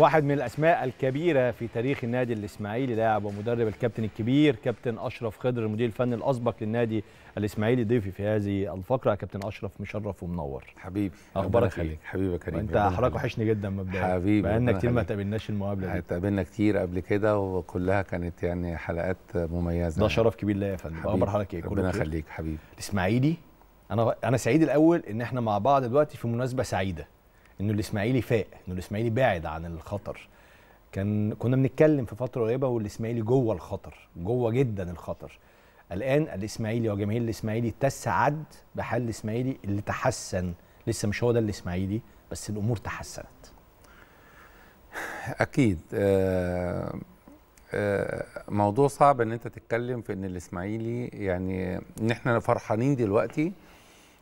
واحد من الاسماء الكبيره في تاريخ النادي الاسماعيلي لاعب ومدرب الكابتن الكبير كابتن اشرف خضر المدير الفني الاسبق للنادي الاسماعيلي ضيفي في هذه الفقره كابتن اشرف مشرف ومنور حبيبي اخبارك ايه حبيبي كريم انت حضرتك وحشني جدا مبدئيا حبيبي بقالنا كتير ما تقابلناش المقابله دي اتقابلنا كتير قبل كده وكلها كانت يعني حلقات مميزه ده شرف كبير ليا يا فندم اخبار حضرتك ايه ربنا يخليك حبيبي الاسماعيلي انا انا سعيد الاول ان احنا مع بعض دلوقتي في مناسبه سعيده انه الاسماعيلي فاق انه الاسماعيلي بعد عن الخطر كان كنا بنتكلم في فتره قريبه والاسماعيلي جوه الخطر جوه جدا الخطر الان الاسماعيلي وجماهير الاسماعيلي تسعد بحال الاسماعيلي اللي تحسن لسه مش هو ده الاسماعيلي بس الامور تحسنت اكيد آه آه موضوع صعب ان انت تتكلم في ان الاسماعيلي يعني ان احنا فرحانين دلوقتي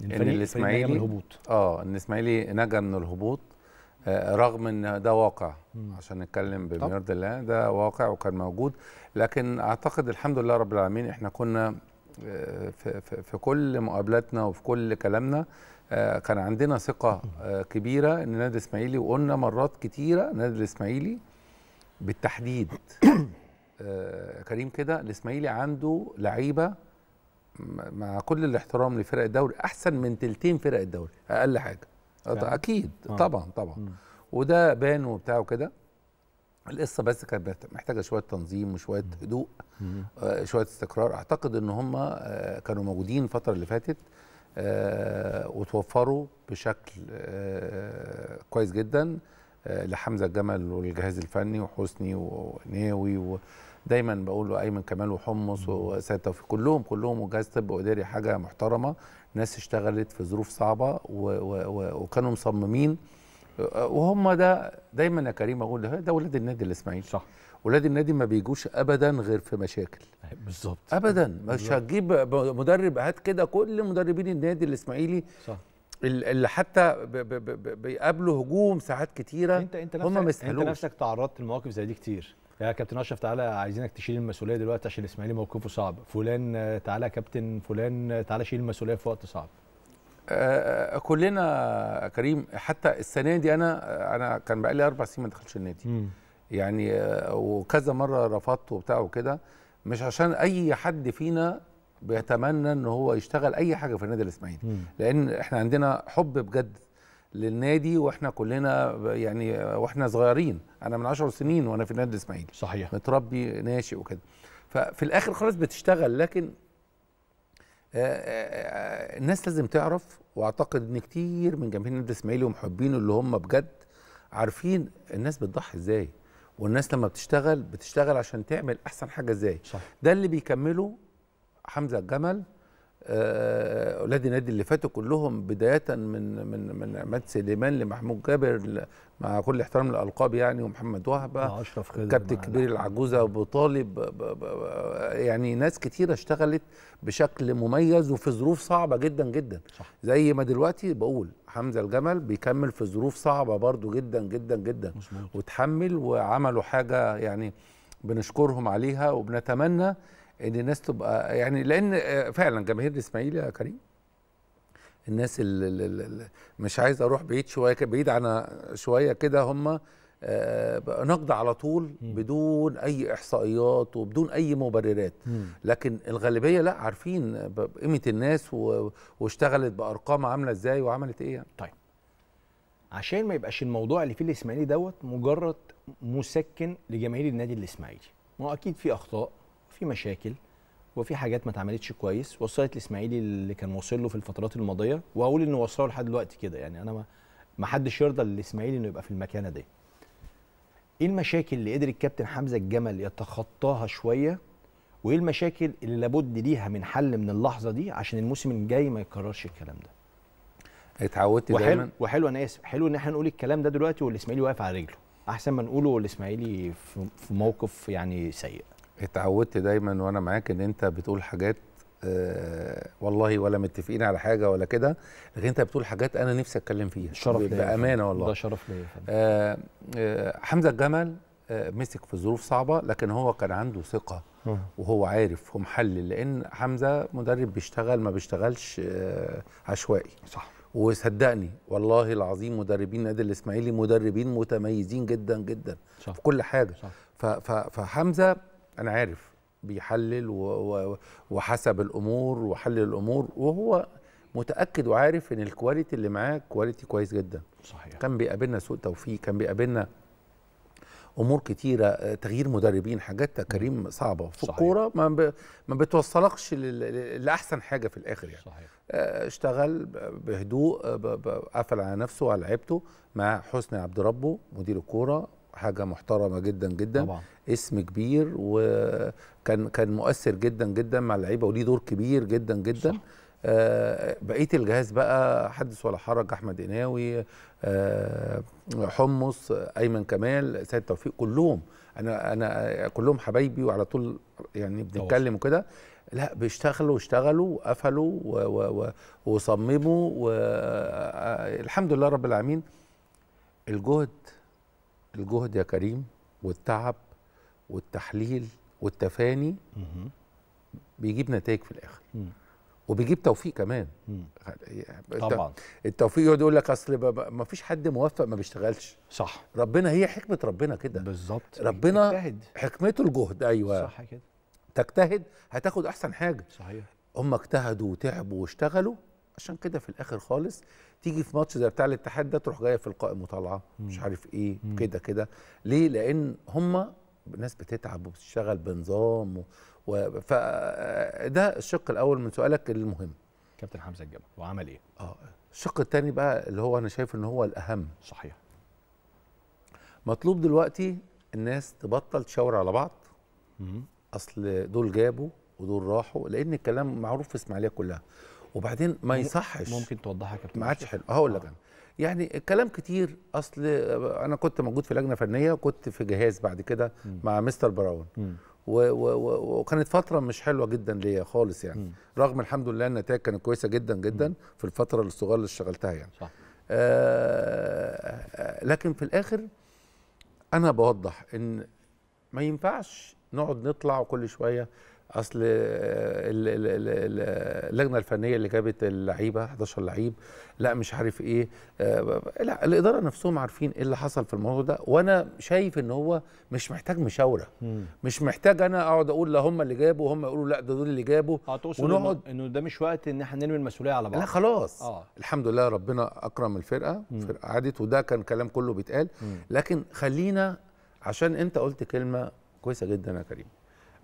ان الاسماعيلي اه ان الاسماعيلي نجا من الهبوط آه رغم ان ده واقع مم. عشان نتكلم بمرض الله ده واقع وكان موجود لكن اعتقد الحمد لله رب العالمين احنا كنا آه، في, في, في كل مقابلاتنا وفي كل كلامنا آه، كان عندنا ثقه آه، كبيره ان نادي الاسماعيلي وقلنا مرات كتيره نادي الاسماعيلي بالتحديد كريم كده الاسماعيلي عنده لعيبه مع كل الاحترام لفرق الدوري احسن من تلتين فرق الدوري اقل حاجه يعني؟ اكيد آه. طبعا طبعا م. وده بان وبتاع وكده القصه بس كانت محتاجه شويه تنظيم وشويه هدوء آه، شويه استقرار اعتقد ان هم آه، كانوا موجودين الفتره اللي فاتت آه، وتوفروا بشكل كويس جدا لحمزه الجمل والجهاز الفني وحسني وناوي دايما بقول له ايمن كمال وحمص وسيد توفيق كلهم كلهم وجهاز طب واداري حاجه محترمه ناس اشتغلت في ظروف صعبه وكانوا مصممين وهم ده دايما يا كريم اقول ده ولاد النادي الاسماعيلي صح ولاد النادي ما بيجوش ابدا غير في مشاكل بالظبط ابدا مش هتجيب مدرب هات كده كل مدربين النادي الاسماعيلي صح اللي حتى بيقابلوا هجوم ساعات كتيرة انت انت نفسك هم انت نفسك تعرضت لمواقف زي دي كتير يا كابتن اشرف تعالى عايزينك تشيل المسؤوليه دلوقتي عشان الاسماعيلي موقفه صعب فلان تعالى كابتن فلان تعالى شيل المسؤوليه في وقت صعب آه، كلنا كريم حتى السنه دي انا انا كان بقالي اربع سنين ما دخلش النادي م. يعني آه، وكذا مره رفضت وبتاع وكده مش عشان اي حد فينا بيتمنى ان هو يشتغل اي حاجه في النادي الاسماعيلي لان احنا عندنا حب بجد للنادي واحنا كلنا يعني واحنا صغيرين انا من 10 سنين وانا في النادي الاسماعيلي صحيح متربي ناشئ وكده ففي الاخر خالص بتشتغل لكن آه، آه، آه، الناس لازم تعرف واعتقد ان كتير من جماهير النادي الاسماعيلي ومحبينه اللي هم بجد عارفين الناس بتضحي ازاي والناس لما بتشتغل بتشتغل عشان تعمل احسن حاجه ازاي ده اللي بيكمله حمزه الجمل اولاد آه، النادي اللي فاتوا كلهم بدايه من من من عماد سليمان لمحمود جابر مع كل احترام للالقاب يعني ومحمد وهبه اشرف كابتن كبير العجوزه ابو طالب يعني ناس كتيره اشتغلت بشكل مميز وفي ظروف صعبه جدا جدا صح. زي ما دلوقتي بقول حمزه الجمل بيكمل في ظروف صعبه برضو جدا جدا جدا وتحمل وعملوا حاجه يعني بنشكرهم عليها وبنتمنى ان الناس تبقى يعني لان آه، فعلا جماهير الاسماعيلي يا كريم الناس اللي مش عايز اروح بعيد شويه بعيد عن شويه كده هم آه، نقد على طول بدون اي احصائيات وبدون اي مبررات لكن الغالبيه لا عارفين قيمه الناس واشتغلت بارقام عامله ازاي وعملت ايه يعني. طيب عشان ما يبقاش الموضوع اللي فيه الاسماعيلي دوت مجرد مسكن لجماهير النادي الاسماعيلي ما هو اكيد في اخطاء في مشاكل وفي حاجات ما اتعملتش كويس وصلت الاسماعيلي اللي كان واصل له في الفترات الماضيه واقول انه وصله لحد دلوقتي كده يعني انا ما حدش يرضى للاسماعيلي انه يبقى في المكانه دي ايه المشاكل اللي قدر الكابتن حمزه الجمل يتخطاها شويه وايه المشاكل اللي لابد ليها من حل من اللحظه دي عشان الموسم الجاي ما يتكررش الكلام ده اتعودت وحلو دايما وحلو انا اسف حلو ان احنا نقول الكلام ده دلوقتي والاسماعيلي واقف على رجله احسن ما نقوله والاسماعيلي في موقف يعني سيء اتعودت دايما وانا معاك ان انت بتقول حاجات أه والله ولا متفقين على حاجه ولا كده لكن انت بتقول حاجات انا نفسي اتكلم فيها شرف ليا بامانه والله ده شرف ليا آه،, آه حمزه الجمل آه مسك في ظروف صعبه لكن هو كان عنده ثقه وهو عارف ومحلل لان حمزه مدرب بيشتغل ما بيشتغلش آه عشوائي صح وصدقني والله العظيم مدربين نادي الاسماعيلي مدربين متميزين جدا جدا صح. في كل حاجه صح. فحمزه انا عارف بيحلل وحسب الامور وحلل الامور وهو متاكد وعارف ان الكواليتي اللي معاه كواليتي كويس جدا صحيح كان بيقابلنا سوء توفيق كان بيقابلنا امور كتيره آه، تغيير مدربين حاجات تكريم صعبه في الكوره ما ب... ما بتوصلكش ل... لاحسن حاجه في الاخر يعني صحيح. آه، اشتغل بهدوء آه، ب... قفل على نفسه وعلى لعيبته مع حسني عبد ربه مدير الكوره حاجه محترمه جدا جدا طبعا. اسم كبير وكان كان مؤثر جدا جدا مع اللعيبه وليه دور كبير جدا جدا صح. آه بقيه الجهاز بقى حدث ولا حرج احمد قناوي آه حمص ايمن كمال سيد توفيق كلهم انا انا كلهم حبايبي وعلى طول يعني بنتكلم وكده لا بيشتغلوا اشتغلوا وقفلوا وصمموا والحمد آه، لله رب العالمين الجهد الجهد يا كريم والتعب والتحليل والتفاني بيجيب نتائج في الاخر وبيجيب توفيق كمان طبعا التوفيق يقعد يقول لك اصل ما فيش حد موفق ما بيشتغلش صح ربنا هي حكمه ربنا كده بالظبط ربنا اجتهد. حكمته الجهد ايوه صح كده تجتهد هتاخد احسن حاجه صحيح هم اجتهدوا وتعبوا واشتغلوا عشان كده في الاخر خالص تيجي في ماتش زي بتاع الاتحاد ده تروح جايه في القائم وطالعه مش عارف ايه كده كده ليه لان هم ناس بتتعب وبتشتغل بنظام و... و... فده الشق الاول من سؤالك المهم كابتن حمزه الجبل وعمل ايه اه الشق الثاني بقى اللي هو انا شايف ان هو الاهم صحيح مطلوب دلوقتي الناس تبطل تشاور على بعض مم. اصل دول جابوا ودول راحوا لان الكلام معروف في اسماعيليه كلها وبعدين ما يصحش ممكن توضحها يا كابتن ما عادش حلو هقول لك آه. انا يعني كلام كتير اصل انا كنت موجود في لجنه فنيه وكنت في جهاز بعد كده مع مستر براون وكانت فتره مش حلوه جدا ليا خالص يعني رغم الحمد لله النتائج كانت كويسه جدا جدا في الفتره الصغيره اللي اشتغلتها يعني صح. آه،, آه لكن في الاخر انا بوضح ان ما ينفعش نقعد نطلع وكل شويه اصل اللجنه الفنيه اللي جابت اللعيبه 11 لعيب لا مش عارف ايه آه، لا الاداره نفسهم عارفين ايه اللي حصل في الموضوع ده وانا شايف ان هو مش محتاج مشاوره مش محتاج انا اقعد اقول لا هم اللي جابوا هم يقولوا لا ده دول اللي جابوا آه، ونقعد انه ده مش وقت ان احنا نرمي المسؤوليه على بعض لا خلاص آه. الحمد لله ربنا اكرم الفرقه الفرقه عادت وده كان كلام كله بيتقال لكن خلينا عشان انت قلت كلمه كويسه جدا يا كريم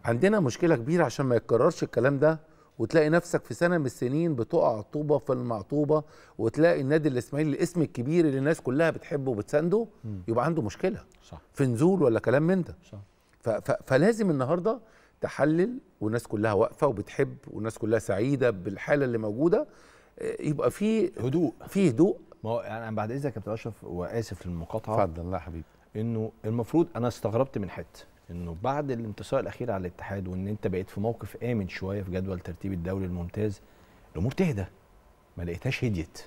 عندنا مشكله كبيره عشان ما يتكررش الكلام ده وتلاقي نفسك في سنه من السنين بتقع طوبه في المعطوبه وتلاقي النادي الاسماعيلي الاسم الكبير اللي الناس كلها بتحبه وبتسانده يبقى عنده مشكله صح. في نزول ولا كلام من ده صح. فلازم النهارده تحلل والناس كلها واقفه وبتحب والناس كلها سعيده بالحاله اللي موجوده آه، يبقى في هدوء في هدوء ما هو يعني انا بعد اذنك يا كابتن اشرف واسف للمقاطعه اتفضل يا حبيبي انه المفروض انا استغربت من حته انه بعد الانتصار الاخير على الاتحاد وان انت بقيت في موقف امن شويه في جدول ترتيب الدوري الممتاز الامور تهدى ما لقيتهاش هديت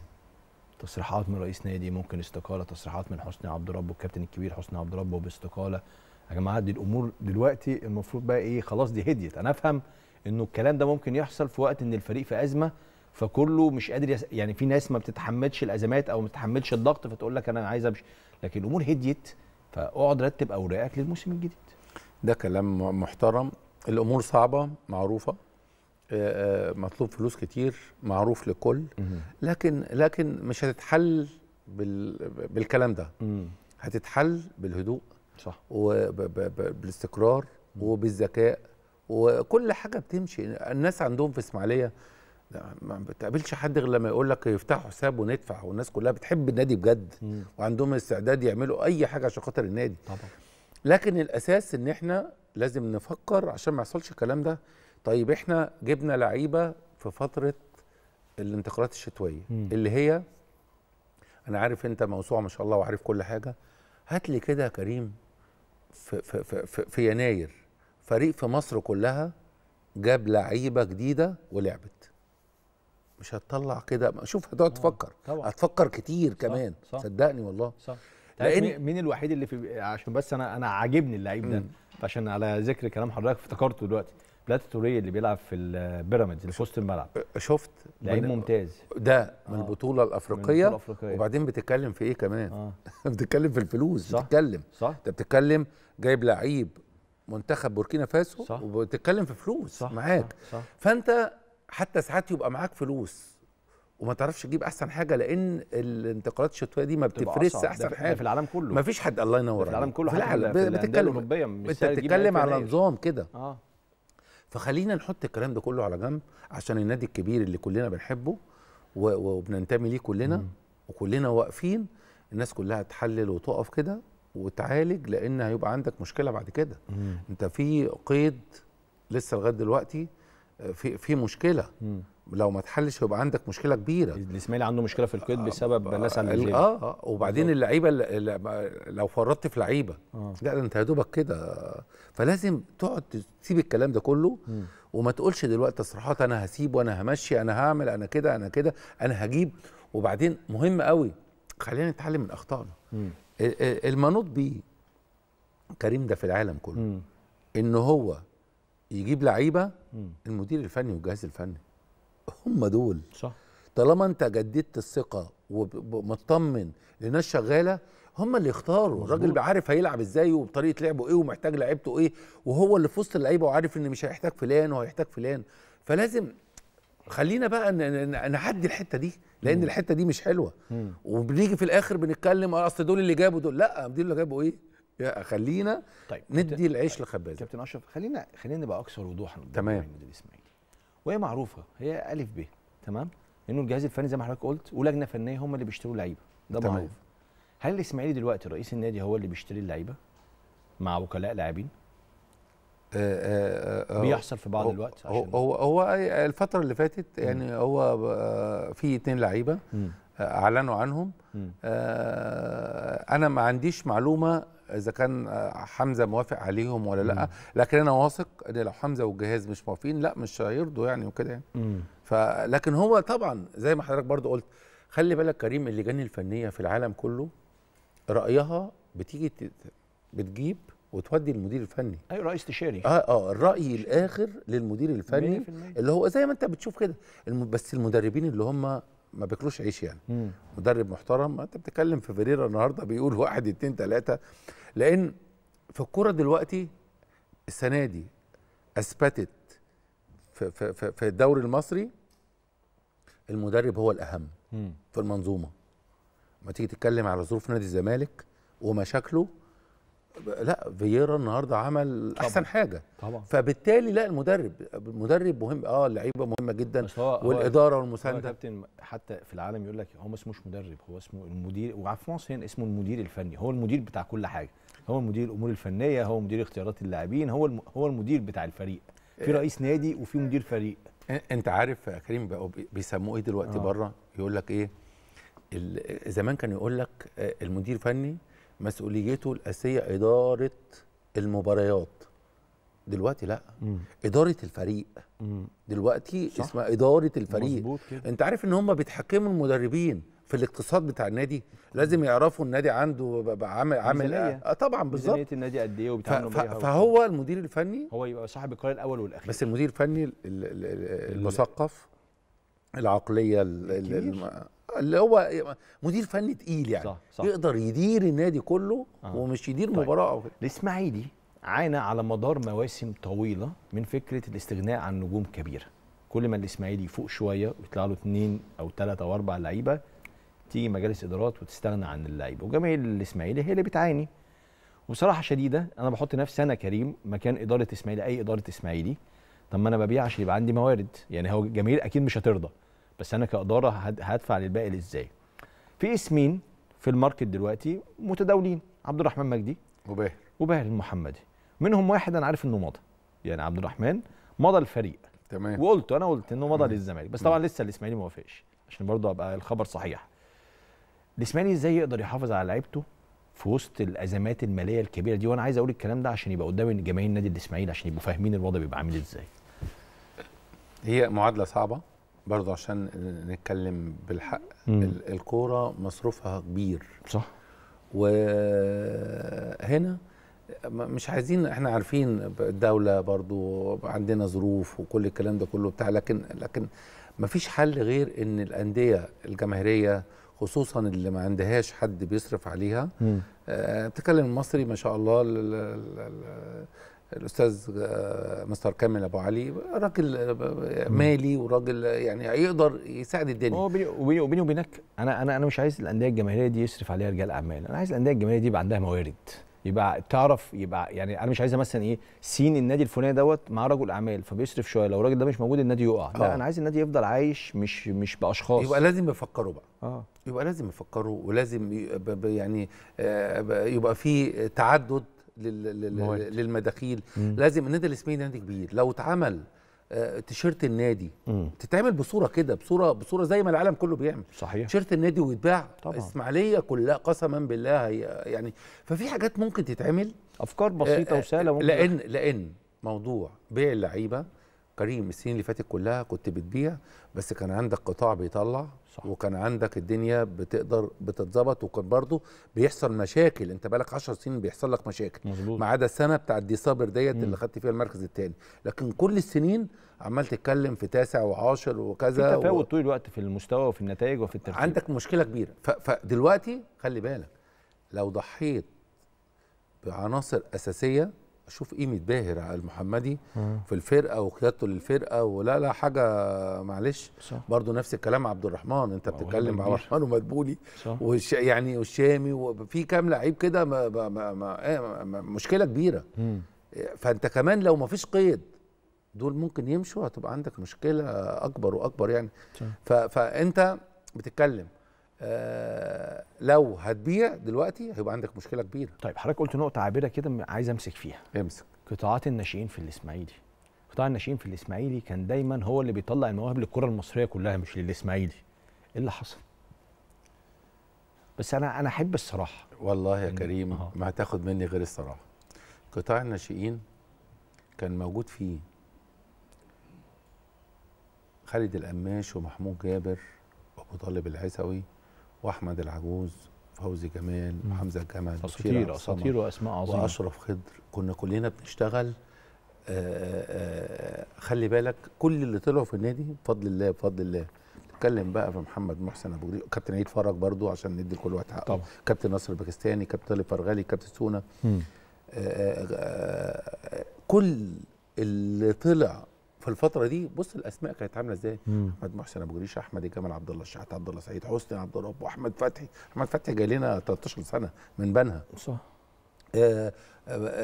تصريحات من رئيس نادي ممكن استقاله تصريحات من حسني عبد ربه الكابتن الكبير حسني عبد ربه باستقاله يا جماعه دي الامور دلوقتي المفروض بقى ايه خلاص دي هديت انا افهم انه الكلام ده ممكن يحصل في وقت ان الفريق في ازمه فكله مش قادر يس... يعني في ناس ما بتتحملش الازمات او ما بتتحملش الضغط فتقول لك انا عايز امشي لكن الامور هديت فاقعد رتب اوراقك للموسم الجديد ده كلام محترم الامور صعبه معروفه مطلوب فلوس كتير معروف لكل لكن لكن مش هتتحل بال بالكلام ده هتتحل بالهدوء صح وبالاستقرار وبالذكاء وكل حاجه بتمشي الناس عندهم في اسماعيليه ما بتقابلش حد غير لما يقول لك يفتحوا حساب وندفع والناس كلها بتحب النادي بجد وعندهم استعداد يعملوا اي حاجه عشان خاطر النادي طبعا لكن الاساس ان احنا لازم نفكر عشان ما يحصلش الكلام ده طيب احنا جبنا لعيبه في فتره الانتقالات الشتويه م. اللي هي انا عارف انت موسوعه ما شاء الله وعارف كل حاجه هات لي كده يا كريم في, في, في, في, في يناير فريق في مصر كلها جاب لعيبه جديده ولعبت مش هتطلع كده شوف هتقعد تفكر هتفكر كتير كمان صح. صح. صدقني والله صح. لان مين الوحيد اللي في عشان بس انا انا عاجبني اللعيب ده فعشان على ذكر كلام حضرتك افتكرته دلوقتي بلات توريه اللي بيلعب في البيراميدز اللي في وسط الملعب شفت لعيب ممتاز ده من آه. البطوله الافريقيه, من البطولة الأفريقية. وبعدين بتتكلم في ايه كمان آه. بتتكلم في الفلوس صح. بتتكلم صح انت بتتكلم جايب لعيب منتخب بوركينا فاسو صح. وبتتكلم في فلوس صح. معاك صح. صح. فانت حتى ساعات يبقى معاك فلوس وما تعرفش تجيب احسن حاجه لان الانتقالات الشتويه دي ما بتفرزش احسن حاجه في العالم كله ما فيش حد الله ينور في العالم كله في العالم بتتكلم الاوروبيه انت بتتكلم على نظام كده اه فخلينا نحط الكلام ده كله على جنب عشان النادي الكبير اللي كلنا بنحبه وبننتمي ليه كلنا م. وكلنا واقفين الناس كلها تحلل وتقف كده وتعالج لان هيبقى عندك مشكله بعد كده م. انت في قيد لسه لغايه دلوقتي آه، في في مشكله م. لو ما تحلش يبقى عندك مشكله كبيره الاسماعيلي عنده مشكله في القيد آه، بسبب آه ناس على اه اه وبعدين اللعيبه لو فرطت في لعيبه آه. لا انت يا دوبك كده فلازم تقعد تسيب الكلام ده كله م. وما تقولش دلوقتي تصريحات انا هسيب وانا همشي انا هعمل انا كده انا كده انا هجيب وبعدين مهم قوي خلينا نتعلم من اخطائنا المنوط بيه كريم ده في العالم كله م. ان هو يجيب لعيبه المدير الفني والجهاز الفني هم دول صح طالما انت جددت الثقه ومطمن لناس شغاله هم اللي يختاروا الراجل بيعرف هيلعب ازاي وبطريقه لعبه ايه ومحتاج لعيبته ايه وهو اللي في وسط اللعيبه وعارف ان مش هيحتاج فلان وهيحتاج فلان فلازم خلينا بقى نعدي الحته دي لان مم. الحته دي مش حلوه مم. وبنيجي في الاخر بنتكلم آه، اصل دول اللي جابوا دول لا دول اللي جابوا ايه يا خلينا طيب ندي العيش لخبازه كابتن اشرف خلينا خلينا نبقى اكثر وضوحا تمام الاسماعيلي وهي معروفه هي الف ب تمام انه الجهاز الفني زي ما حضرتك قلت ولجنه فنيه هم اللي بيشتروا لعيبه ده معروف هل الاسماعيلي دلوقتي رئيس النادي هو اللي بيشتري اللعيبه مع وكلاء لاعبين آه، آه، آه، بيحصل في بعض الوقت عشان هو هو الفتره اللي فاتت يعني هو في اتنين لعيبه آه، اعلنوا عنهم آه، انا ما عنديش معلومه اذا كان آه، حمزه موافق عليهم ولا لا لكن انا واثق ان لو حمزه والجهاز مش موافقين لا مش هيرضوا يعني وكده يعني فلكن هو طبعا زي ما حضرتك برضو قلت خلي بالك كريم اللجان الفنيه في العالم كله رايها بتيجي بتجيب وتودي المدير الفني اي أيوة، رأي استشاري اه اه الراي الاخر للمدير الفني اللي هو زي ما انت بتشوف كده بس المدربين اللي هم ما بياكلوش عيش يعني مم. مدرب محترم انت بتتكلم في فيريرا النهارده بيقول واحد اتنين تلاته لان في الكوره دلوقتي السنه دي اثبتت في, في, في الدوري المصري المدرب هو الاهم مم. في المنظومه ما تيجي تتكلم على ظروف نادي الزمالك ومشاكله لا فييرا النهارده عمل طبعًا. احسن حاجه طبعا فبالتالي لا المدرب المدرب مهم اه اللعيبه مهمه جدا والاداره والمسانده كابتن حتى في العالم يقول لك هو ما اسموش مدرب هو اسمه المدير وفي مصر هنا اسمه المدير الفني هو المدير بتاع كل حاجه هو مدير الامور الفنيه هو مدير اختيارات اللاعبين هو الم... هو المدير بتاع الفريق في آه. رئيس نادي وفي مدير فريق انت عارف يا كريم بقوا بيسموه ايه دلوقتي آه. بره يقول لك ايه زمان كان يقول لك آه، المدير فني مسؤوليته الاساسيه اداره المباريات دلوقتي لا مم. اداره الفريق مم. دلوقتي صح. اسمها اداره الفريق كده. انت عارف ان هم بيتحكموا المدربين في الاقتصاد بتاع النادي لازم يعرفوا النادي عنده عامل عامل إيه. آه طبعا بالظبط ميزانيه النادي قد ايه وبيتعاملوا ف... فهو المدير الفني هو يبقى صاحب القرار الاول والاخير بس المدير الفني المثقف العقليه اللي هو مدير فني تقيل يعني صح صح. يقدر يدير النادي كله آه. ومش يدير طيب. مباراه او الاسماعيلي عانى على مدار مواسم طويله من فكره الاستغناء عن نجوم كبيره كل ما الاسماعيلي يفوق شويه ويطلع له اثنين او ثلاثه او اربع لعيبه تيجي مجالس ادارات وتستغنى عن اللعيبه وجماهير الاسماعيلي هي اللي بتعاني وبصراحه شديده انا بحط نفسي انا كريم مكان اداره اسماعيلي اي اداره اسماعيلي طب ما انا ببيع عشان يبقى عندي موارد يعني هو الجماهير اكيد مش هترضى بس انا كاداره هدفع للباقي ازاي في اسمين في الماركت دلوقتي متداولين عبد الرحمن مجدي وباهر وباهر المحمدي منهم واحد انا عارف انه مضى يعني عبد الرحمن مضى الفريق تمام وقلت انا قلت انه مضى للزمالك بس طبعا لسه الاسماعيلي ما وافقش عشان برضه ابقى الخبر صحيح الاسماعيلي ازاي يقدر يحافظ على لعيبته في وسط الازمات الماليه الكبيره دي وانا عايز اقول الكلام ده عشان يبقى قدام جماهير نادي الاسماعيلي عشان يبقوا فاهمين الوضع بيبقى عامل ازاي هي معادله صعبه برضه عشان نتكلم بالحق الكوره مصروفها كبير صح وهنا مش عايزين احنا عارفين الدوله برضو عندنا ظروف وكل الكلام ده كله بتاع لكن لكن ما فيش حل غير ان الانديه الجماهيريه خصوصا اللي ما عندهاش حد بيصرف عليها بتتكلم آه، المصري ما شاء الله الاستاذ آه، مستر كامل ابو علي راجل آه، مالي وراجل آه، يعني هيقدر يساعد الدنيا هو وبيني وبينك انا انا انا مش عايز الانديه الجماهيريه دي يصرف عليها رجال اعمال انا عايز الانديه الجماهيريه دي يبقى عندها موارد يبقى تعرف يبقى يعني انا مش عايز مثلا ايه سين النادي الفلاني دوت مع رجل اعمال فبيصرف شويه لو الراجل ده مش موجود النادي يقع لا انا عايز النادي يفضل عايش مش مش باشخاص يبقى لازم يفكروا بقى اه يبقى لازم يفكروا ولازم يعني يبقى في تعدد للمداخيل مم. لازم النادي الاسماعيلي نادي كبير لو اتعمل آه، تيشيرت النادي مم. تتعمل بصوره كده بصوره بصوره زي ما العالم كله بيعمل صحيح تيشيرت النادي ويتباع الاسماعيليه كلها قسما بالله هي يعني ففي حاجات ممكن تتعمل افكار بسيطه آه، آه، وسهله ممكن لان لان موضوع بيع اللعيبه كريم السنين اللي فاتت كلها كنت بتبيع بس كان عندك قطاع بيطلع صح. وكان عندك الدنيا بتقدر بتتظبط وكان برضه بيحصل مشاكل انت بالك 10 سنين بيحصل لك مشاكل مظبوط ما عدا السنه بتاعت دي صابر ديت اللي خدت فيها المركز الثاني لكن كل السنين عمال تتكلم في تاسع وعاشر وكذا في تفاوت و... طول الوقت في المستوى وفي النتائج وفي الترتيب عندك مشكله كبيره ف... فدلوقتي خلي بالك لو ضحيت بعناصر اساسيه اشوف قيمه باهر المحمدي مم. في الفرقه وقيادته للفرقه ولا لا حاجه معلش برضو نفس الكلام عبد الرحمن انت بتتكلم عبد الرحمن ومدبولي وش يعني والشامي وفي كام لعيب كده آه، مشكله كبيره مم. فانت كمان لو ما فيش قيد دول ممكن يمشوا هتبقى عندك مشكله اكبر واكبر يعني صح. فانت بتتكلم آه، لو هتبيع دلوقتي هيبقى عندك مشكله كبيره طيب حضرتك قلت نقطه عابره كده عايز امسك فيها امسك قطاعات الناشئين في الاسماعيلي قطاع الناشئين في الاسماعيلي كان دايما هو اللي بيطلع المواهب للكره المصريه كلها مش للاسماعيلي ايه اللي حصل بس انا انا احب الصراحه والله يا كريم أه. ما هتاخد مني غير الصراحه قطاع الناشئين كان موجود فيه خالد القماش ومحمود جابر وابو طالب العسوي واحمد العجوز فوزي جمال وحمزه جمال اساطير اساطير واسماء عظيمه واشرف خضر كنا كلنا بنشتغل آه، آه، آه، خلي بالك كل اللي طلعوا في النادي بفضل الله بفضل الله نتكلم بقى في محمد محسن ابو جريء كابتن عيد فرج برضو عشان ندي كل واحد حقه كابتن نصر الباكستاني كابتن طالب فرغالي كابتن سونا كل اللي طلع في الفتره دي بص الاسماء كانت عامله ازاي احمد محسن ابو جريش احمد جمال عبد الله الشحات عبد الله سعيد حسني عبد الرب احمد فتحي احمد فتحي جاي لنا 13 سنه من بنها صح آه, آه،,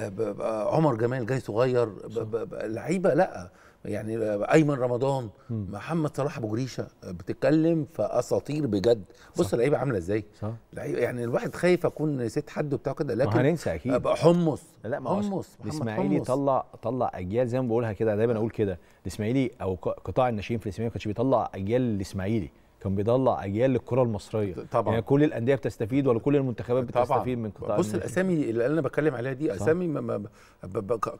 آه،, آه، عمر جمال جاي صغير لعيبه لا يعني ايمن رمضان م. محمد صلاح ابو جريشه بتتكلم في اساطير بجد بص اللعيبه عامله ازاي صح يعني الواحد خايف اكون نسيت حد وبتاع كده لكن هننسى اكيد ابقى حمص لا ما حمص الاسماعيلي طلع طلع اجيال زي ما بقولها كده دايما اقول كده الاسماعيلي او قطاع الناشئين في الاسماعيلي ما كانش بيطلع اجيال الاسماعيلي كان بيطلع اجيال للكره المصريه طبعا يعني كل الانديه بتستفيد ولا كل المنتخبات بتستفيد من قطاع بص الاسامي اللي انا بتكلم عليها دي اسامي ما ما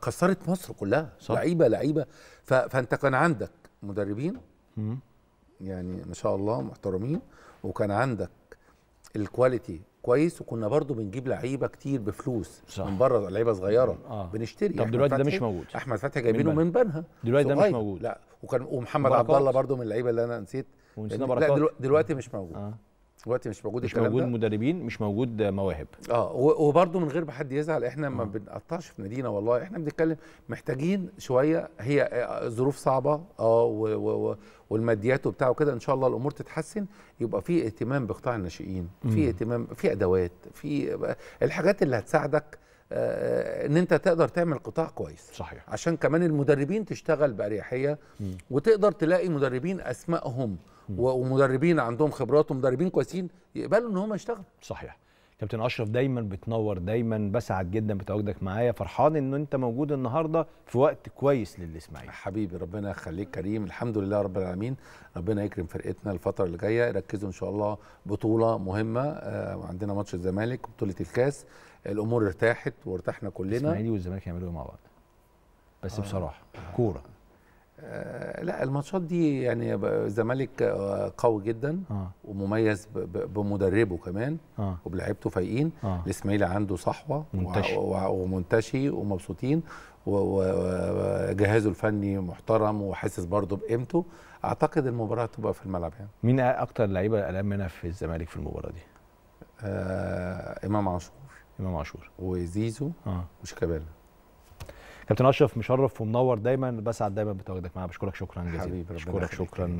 كسرت مصر كلها صح. لعيبه لعيبه فانت كان عندك مدربين مم. يعني ما شاء الله محترمين وكان عندك الكواليتي كويس وكنا برضو بنجيب لعيبه كتير بفلوس صح. من بره لعيبه صغيره آه. بنشتري طب دلوقتي ده مش موجود احمد فتحي جايبينه من, من بنها دلوقتي ده مش موجود لا وكان ومحمد عبد الله برضو من اللعيبه اللي انا نسيت ونسينا بركات لا دلوقتي مش موجود آه. دلوقتي مش موجود مش موجود مدربين مش موجود مواهب اه وبرده من غير ما حد يزعل احنا ما آه. بنقطعش في نادينا والله احنا بنتكلم محتاجين شويه هي آه، آه، ظروف صعبه اه والماديات وبتاع وكده ان شاء الله الامور تتحسن يبقى في اهتمام بقطاع الناشئين في اهتمام في ادوات في الحاجات اللي هتساعدك ان انت تقدر تعمل قطاع كويس صحيح عشان كمان المدربين تشتغل باريحيه وتقدر تلاقي مدربين اسمائهم ومدربين عندهم خبرات ومدربين كويسين يقبلوا ان هم يشتغلوا صحيح كابتن اشرف دايما بتنور دايما بسعد جدا بتواجدك معايا فرحان ان انت موجود النهارده في وقت كويس للاسماعيلي حبيبي ربنا يخليك كريم الحمد لله رب العالمين ربنا يكرم فرقتنا الفتره اللي جايه ركزوا ان شاء الله بطوله مهمه آه، عندنا ماتش الزمالك بطوله الكاس الامور ارتاحت وارتحنا كلنا الاسماعيلي والزمالك يعملوا إيه مع بعض بس آه. بصراحه كوره آه، لا الماتشات دي يعني الزمالك آه، قوي جدا آه. ومميز بمدربه كمان آه. وبلعيبته فايقين آه. الاسماعيلي عنده صحوه منتشي. ومنتشي ومبسوطين وجهازه الفني محترم وحاسس برضه بقيمته اعتقد المباراه هتبقى في الملعب يعني مين اكتر لعيبه قلقان منها في الزمالك في المباراه دي؟ آه امام عاشور امام عاشور وزيزو آه. وشيكابالا كابتن اشرف مشرف ومنور دايما بسعد دايما بتواجدك معانا بشكرك شكرا جزيلا بشكرك شكرا